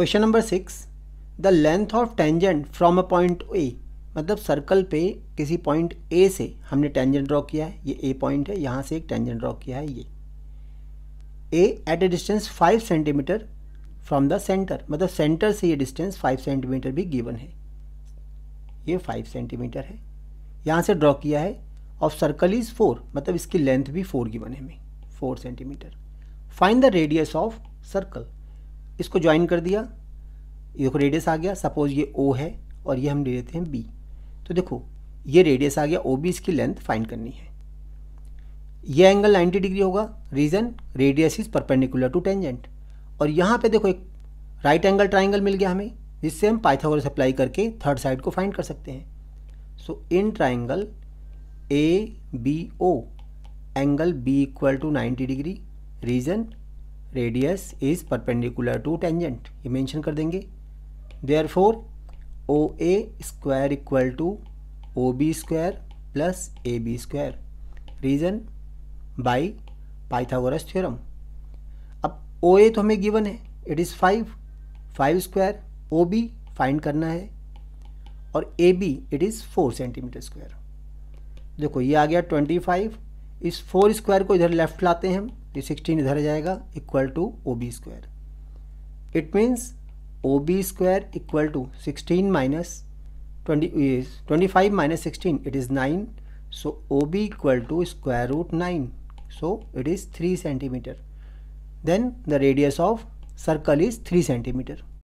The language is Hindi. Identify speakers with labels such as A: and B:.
A: question number six the length of tangent from a point A मतलब सर्कल पे किसी पॉइंट ए से हमने टेंजेंट ड्रॉ किया है ये ए पॉइंट है यहाँ से एक टेंजेंट ड्रॉ किया है ये a at a distance five centimetre from the centre मतलब सेंटर से ये डिस्टेंस फाइव सेंटीमीटर भी गिवन है ये फाइव सेंटीमीटर है यहाँ से ड्रॉ किया है और सर्कल इज़ फोर मतलब इसकी लेंथ भी फोर गिवन है हमें four centimetre fine the radius of circle इसको ज्वाइन कर दिया ये देखो रेडियस आ गया सपोज ये ओ है और ये हम ले लेते हैं बी तो देखो ये रेडियस आ गया ओ बी इसकी लेंथ फाइंड करनी है ये एंगल 90 डिग्री होगा reason radius is perpendicular to tangent और यहाँ पे देखो एक राइट एंगल ट्राइंगल मिल गया हमें जिससे हम पाइथागोरस अप्लाई करके थर्ड साइड को फाइंड कर सकते हैं so in triangle A B O angle B equal to ninety degree reason radius is perpendicular to tangent ये मेंशन कर देंगे therefore O A square equal to O B square plus A B square reason by Pythagoras theorem अब ओ ए तो हमें गिवन है it is five five square O B find करना है और A B it is four centimetre square देखो ये आ गया ट्वेंटी फाइव इस फोर स्क्वायर को इधर लेफ्ट लाते हैं हम ये सिक्सटीन इधर आ जाएगा equal to O B square it means O B square equal to sixteen minus twenty twenty five minus sixteen it is nine so O B equal to square root nine so it is three centimetre then the radius of circle is three centimetre